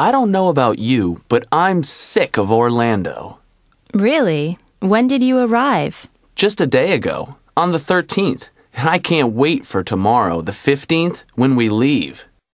I don't know about you, but I'm sick of Orlando. Really? When did you arrive? Just a day ago, on the 13th. And I can't wait for tomorrow, the 15th, when we leave.